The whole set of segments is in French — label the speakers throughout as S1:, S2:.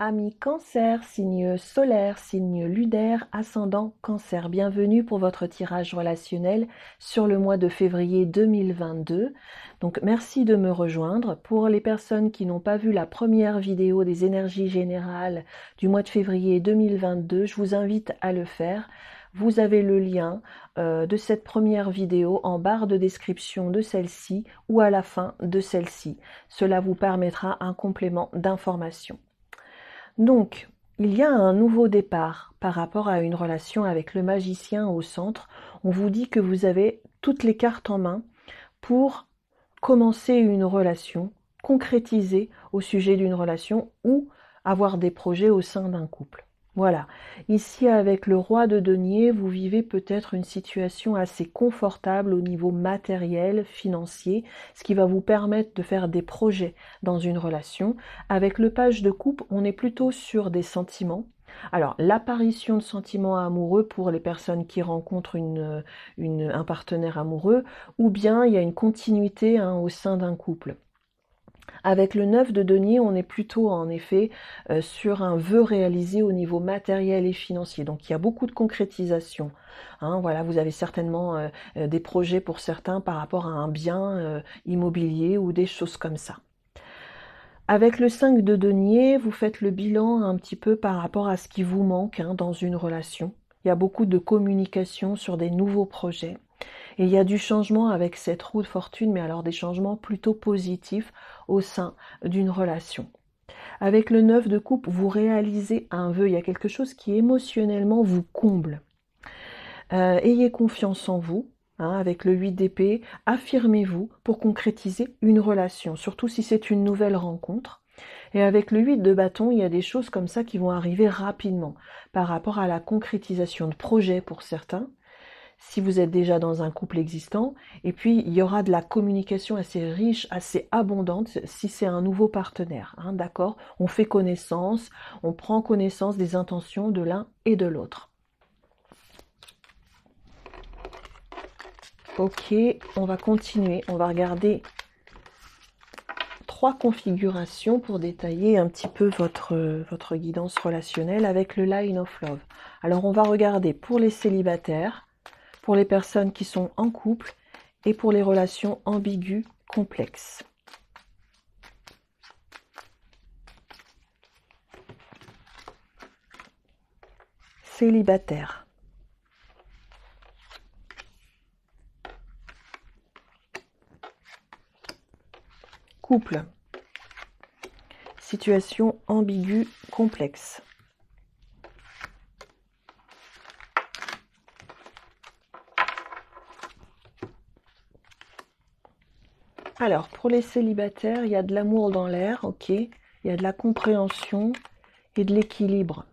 S1: Amis cancer, signe solaire, signe lunaire, ascendant cancer, bienvenue pour votre tirage relationnel sur le mois de février 2022. Donc merci de me rejoindre. Pour les personnes qui n'ont pas vu la première vidéo des énergies générales du mois de février 2022, je vous invite à le faire. Vous avez le lien euh, de cette première vidéo en barre de description de celle-ci ou à la fin de celle-ci. Cela vous permettra un complément d'information. Donc, il y a un nouveau départ par rapport à une relation avec le magicien au centre. On vous dit que vous avez toutes les cartes en main pour commencer une relation, concrétiser au sujet d'une relation ou avoir des projets au sein d'un couple. Voilà. Ici, avec le roi de denier, vous vivez peut-être une situation assez confortable au niveau matériel, financier, ce qui va vous permettre de faire des projets dans une relation. Avec le page de coupe, on est plutôt sur des sentiments, alors, l'apparition de sentiments amoureux pour les personnes qui rencontrent un partenaire amoureux, ou bien il y a une continuité hein, au sein d'un couple. Avec le 9 de denier, on est plutôt en effet euh, sur un vœu réalisé au niveau matériel et financier. Donc il y a beaucoup de concrétisation. Hein. voilà, vous avez certainement euh, euh, des projets pour certains par rapport à un bien immobilier ou des choses comme ça. Avec le 5 de denier, vous faites le bilan un petit peu par rapport à ce qui vous manque hein, dans une relation. Il y a beaucoup de communication sur des nouveaux projets. Et il y a du changement avec cette roue de fortune, mais alors des changements plutôt positifs au sein d'une relation. Avec le 9 de coupe, vous réalisez un vœu, il y a quelque chose qui émotionnellement vous comble. Euh, ayez confiance en vous, hein, avec le 8 d'épée, affirmez-vous pour concrétiser une relation, surtout si c'est une nouvelle rencontre. Et avec le 8 de bâton, il y a des choses comme ça qui vont arriver rapidement par rapport à la concrétisation de projets pour certains, si vous êtes déjà dans un couple existant. Et puis, il y aura de la communication assez riche, assez abondante si c'est un nouveau partenaire. Hein, d'accord On fait connaissance, on prend connaissance des intentions de l'un et de l'autre. Ok, on va continuer. On va regarder trois configurations pour détailler un petit peu votre, votre guidance relationnelle avec le Line of Love. Alors on va regarder pour les célibataires, pour les personnes qui sont en couple et pour les relations ambiguës complexes. Célibataire. Couple. Situation ambiguë complexe. Alors, pour les célibataires, il y a de l'amour dans l'air, ok. Il y a de la compréhension et de l'équilibre.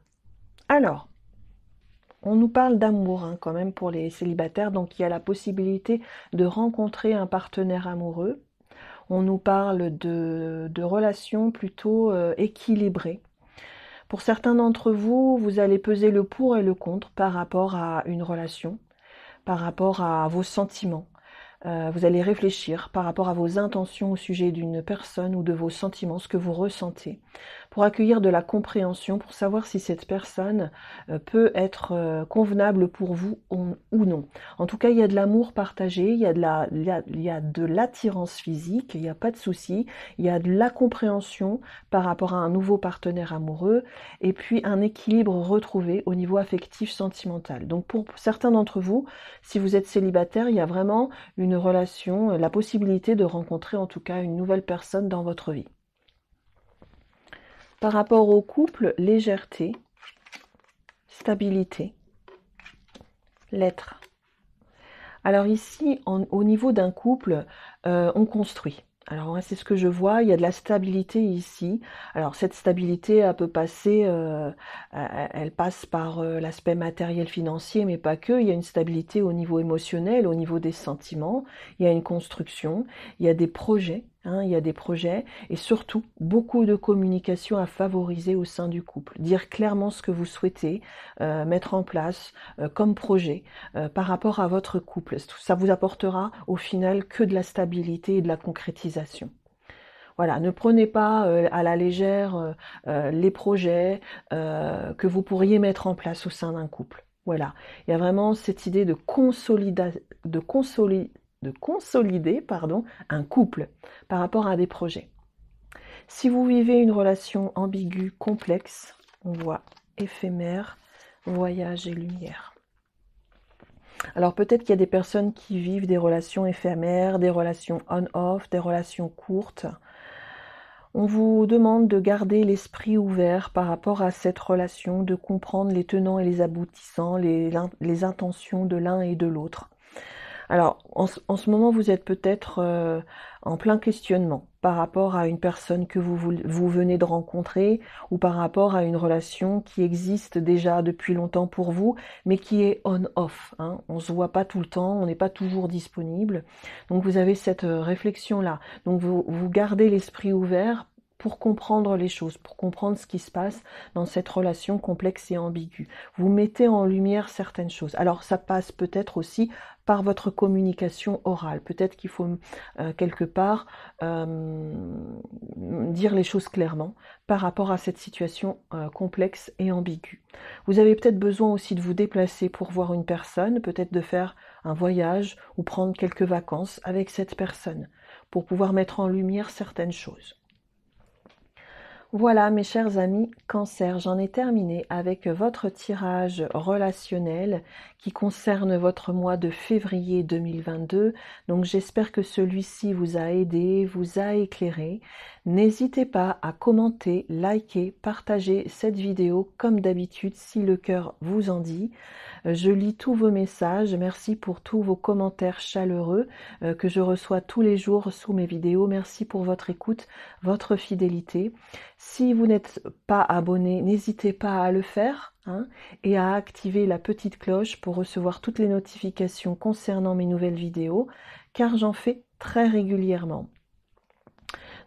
S1: Alors, on nous parle d'amour hein, quand même pour les célibataires, donc il y a la possibilité de rencontrer un partenaire amoureux. On nous parle de, relations plutôt euh, équilibrées. Pour certains d'entre vous, vous allez peser le pour et le contre par rapport à une relation, par rapport à vos sentiments. Euh, vous allez réfléchir par rapport à vos intentions au sujet d'une personne ou de vos sentiments, ce que vous ressentez, pour accueillir de la compréhension, pour savoir si cette personne euh, peut être euh, convenable pour vous ou, non. En tout cas, il y a de l'amour partagé, il y a de l'attirance physique, il n'y a pas de souci, il y a de la compréhension par rapport à un nouveau partenaire amoureux, et puis un équilibre retrouvé au niveau affectif sentimental. Donc pour certains d'entre vous, si vous êtes célibataire, il y a vraiment une relation, euh, la possibilité de rencontrer en tout cas une nouvelle personne dans votre vie. Par rapport au couple, légèreté, stabilité, l'être. Alors ici, au niveau d'un couple, euh, on construit. Alors c'est ce que je vois, il y a de la stabilité ici. Alors cette stabilité, elle peut passer, euh, elle passe par euh, l'aspect matériel financier, mais pas que. Il y a une stabilité au niveau émotionnel, au niveau des sentiments, il y a une construction, il y a des projets Hein, il y a des projets et surtout beaucoup de communication à favoriser au sein du couple. Dire clairement ce que vous souhaitez euh, mettre en place euh, comme projet euh, par rapport à votre couple. Ça vous apportera au final que de la stabilité et de la concrétisation. Voilà, ne prenez pas à la légère les projets que vous pourriez mettre en place au sein d'un couple. Voilà, il y a vraiment cette idée de, de consolidation de consolider pardon, un couple par rapport à des projets. Si vous vivez une relation ambiguë, complexe, on voit éphémère, voyage et lumière. Alors peut-être qu'il y a des personnes qui vivent des relations éphémères, des relations on-off, des relations courtes. On vous demande de garder l'esprit ouvert par rapport à cette relation, de comprendre les tenants et les aboutissants, les, les intentions de l'un et de l'autre. Alors, en, ce moment, vous êtes peut-être euh, en plein questionnement par rapport à une personne que vous, venez de rencontrer ou par rapport à une relation qui existe déjà depuis longtemps pour vous, mais qui est on-off. Hein. On ne se voit pas tout le temps, on n'est pas toujours disponible. Donc, vous avez cette euh, réflexion-là. Donc, vous, vous gardez l'esprit ouvert pour comprendre les choses, pour comprendre ce qui se passe dans cette relation complexe et ambiguë. Vous mettez en lumière certaines choses. Alors ça passe peut-être aussi par votre communication orale. Peut-être qu'il faut euh, quelque part euh, dire les choses clairement par rapport à cette situation euh, complexe et ambiguë. Vous avez peut-être besoin aussi de vous déplacer pour voir une personne, peut-être de faire un voyage ou prendre quelques vacances avec cette personne pour pouvoir mettre en lumière certaines choses. Voilà mes chers amis cancer, j'en ai terminé avec votre tirage relationnel qui concerne votre mois de février 2022. Donc j'espère que celui-ci vous a aidé, vous a éclairé. N'hésitez pas à commenter, liker, partager cette vidéo comme d'habitude si le cœur vous en dit. Euh, je lis tous vos messages, merci pour tous vos commentaires chaleureux euh, que je reçois tous les jours sous mes vidéos. Merci pour votre écoute, votre fidélité. Si vous n'êtes pas abonné, n'hésitez pas à le faire hein, et à activer la petite cloche pour recevoir toutes les notifications concernant mes nouvelles vidéos, car j'en fais très régulièrement.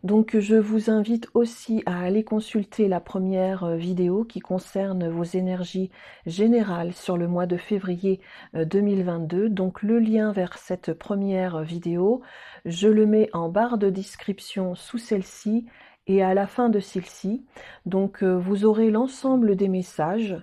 S1: Donc je vous invite aussi à aller consulter la première euh, vidéo qui concerne vos énergies générales sur le mois de février 2022. Euh, Donc le lien vers cette première vidéo, je le mets en barre de description sous celle-ci et à la fin de celle-ci. Donc euh, vous aurez l'ensemble des messages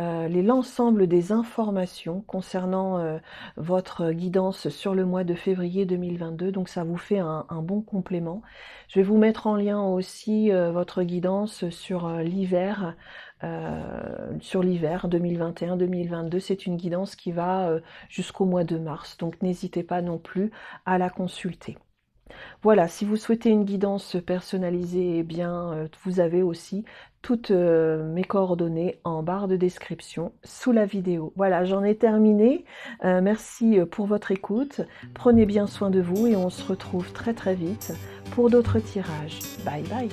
S1: euh, l'ensemble des informations concernant euh, votre guidance sur le mois de février 2022. Donc ça vous fait un, bon complément. Je vais vous mettre en lien aussi euh, votre guidance sur l'hiver. sur l'hiver 2021-2022, c'est une guidance qui va jusqu'au mois de mars, donc n'hésitez pas non plus à la consulter. Voilà, si vous souhaitez une guidance personnalisée, eh bien, euh, vous avez aussi toutes euh, mes coordonnées en barre de description sous la vidéo. Voilà, j'en ai terminé. Euh, merci pour votre écoute. Prenez bien soin de vous et on se retrouve très très vite pour d'autres tirages. Bye bye